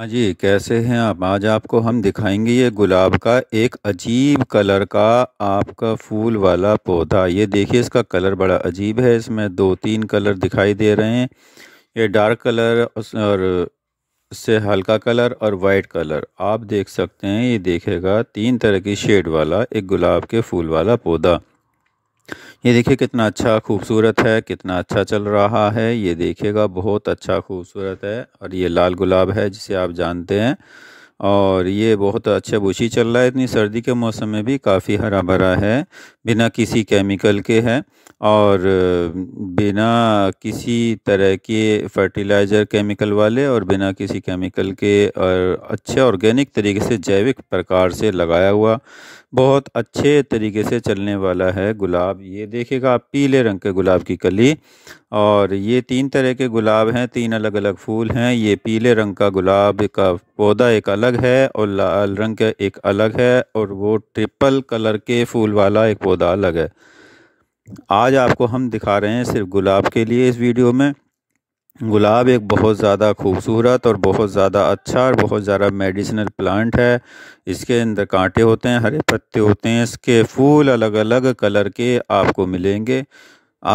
हाँ जी कैसे हैं आप आज आपको हम दिखाएंगे ये गुलाब का एक अजीब कलर का आपका फूल वाला पौधा ये देखिए इसका कलर बड़ा अजीब है इसमें दो तीन कलर दिखाई दे रहे हैं ये डार्क कलर और इससे हल्का कलर और वाइट कलर आप देख सकते हैं ये देखेगा तीन तरह की शेड वाला एक गुलाब के फूल वाला पौधा ये देखिए कितना अच्छा खूबसूरत है कितना अच्छा चल रहा है ये देखिएगा बहुत अच्छा खूबसूरत है और ये लाल गुलाब है जिसे आप जानते हैं और ये बहुत अच्छा बुशी चल रहा है इतनी सर्दी के मौसम में भी काफ़ी हरा भरा है बिना किसी केमिकल के है और बिना किसी तरह के फर्टिलाइज़र केमिकल वाले और बिना किसी केमिकल के और अच्छे ऑर्गेनिक तरीके से जैविक प्रकार से लगाया हुआ बहुत अच्छे तरीके से चलने वाला है गुलाब ये देखिएगा आप पीले रंग के गुलाब की कली और ये तीन तरह के गुलाब हैं तीन अलग अलग फूल हैं ये पीले रंग का गुलाब का पौधा एक अलग है और लाल रंग का एक अलग है और वो ट्रिपल कलर के फूल वाला एक पौधा अलग है आज आपको हम दिखा रहे हैं सिर्फ गुलाब के लिए इस वीडियो में गुलाब एक बहुत ज़्यादा खूबसूरत और बहुत ज़्यादा अच्छा और बहुत ज़्यादा मेडिसिनल प्लांट है इसके अंदर कांटे होते हैं हरे पत्ते होते हैं इसके फूल अलग अलग कलर के आपको मिलेंगे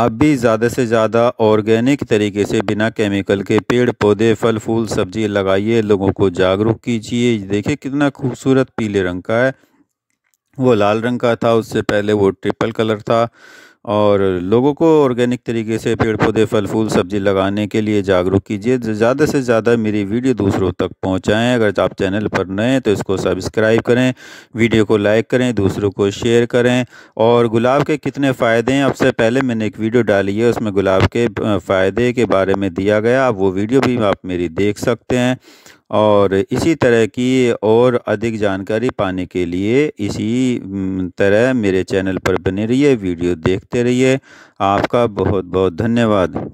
आप भी ज़्यादा से ज़्यादा ऑर्गेनिक तरीके से बिना केमिकल के पेड़ पौधे फल फूल सब्जी लगाइए लोगों को जागरूक कीजिए देखिए कितना खूबसूरत पीले रंग का है वो लाल रंग का था उससे पहले वो ट्रिपल कलर था और लोगों को ऑर्गेनिक तरीके से पेड़ पौधे फल फूल सब्जी लगाने के लिए जागरूक कीजिए ज़्यादा से ज़्यादा मेरी वीडियो दूसरों तक पहुंचाएं अगर आप चैनल पर नए हैं तो इसको सब्सक्राइब करें वीडियो को लाइक करें दूसरों को शेयर करें और गुलाब के कितने फ़ायदे हैं आपसे पहले मैंने एक वीडियो डाली है उसमें गुलाब के फ़ायदे के बारे में दिया गया आप वो वीडियो भी आप मेरी देख सकते हैं और इसी तरह की और अधिक जानकारी पाने के लिए इसी तरह मेरे चैनल पर बने रहिए वीडियो देखते रहिए आपका बहुत बहुत धन्यवाद